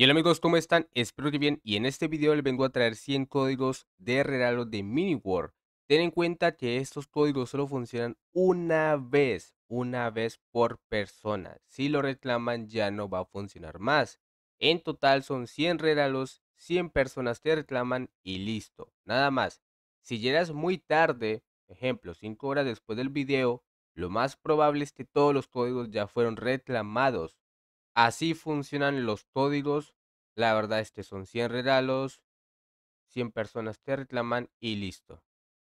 Y hola amigos, ¿cómo están? Espero que bien y en este video les vengo a traer 100 códigos de regalo de Mini Ten en cuenta que estos códigos solo funcionan una vez, una vez por persona. Si lo reclaman ya no va a funcionar más. En total son 100 regalos, 100 personas te reclaman y listo, nada más. Si llegas muy tarde, ejemplo 5 horas después del video, lo más probable es que todos los códigos ya fueron reclamados Así funcionan los códigos. La verdad, es que son 100 regalos, 100 personas te reclaman y listo.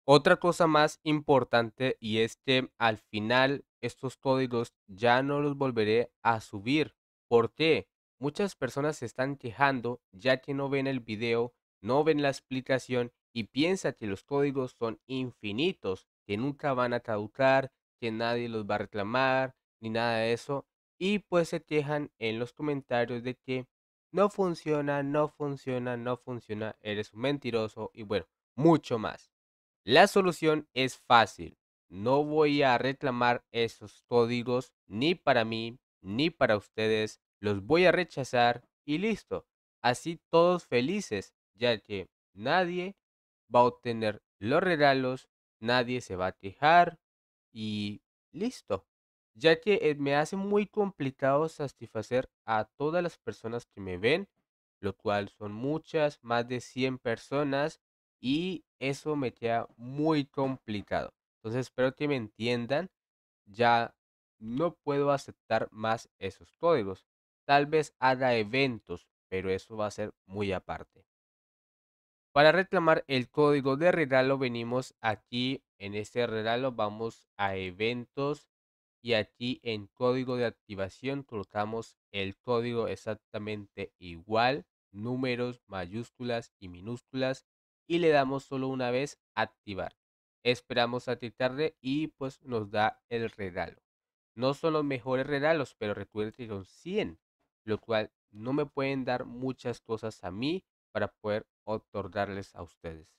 Otra cosa más importante y es que al final estos códigos ya no los volveré a subir. ¿Por qué? Muchas personas se están quejando ya que no ven el video, no ven la explicación y piensa que los códigos son infinitos, que nunca van a caducar, que nadie los va a reclamar, ni nada de eso y pues se quejan en los comentarios de que no funciona, no funciona, no funciona, eres un mentiroso y bueno, mucho más. La solución es fácil. No voy a reclamar esos códigos ni para mí ni para ustedes. Los voy a rechazar y listo. Así todos felices, ya que nadie va a obtener los regalos, nadie se va a quejar y listo ya que eh, me hace muy complicado satisfacer a todas las personas que me ven, lo cual son muchas, más de 100 personas, y eso me queda muy complicado. Entonces espero que me entiendan, ya no puedo aceptar más esos códigos. Tal vez haga eventos, pero eso va a ser muy aparte. Para reclamar el código de regalo venimos aquí en este regalo, vamos a eventos y aquí en código de activación colocamos el código exactamente igual, números, mayúsculas y minúsculas y le damos solo una vez activar. Esperamos a ti tarde y pues nos da el regalo. No son los mejores regalos, pero recuerden que son 100, lo cual no me pueden dar muchas cosas a mí para poder otorgarles a ustedes.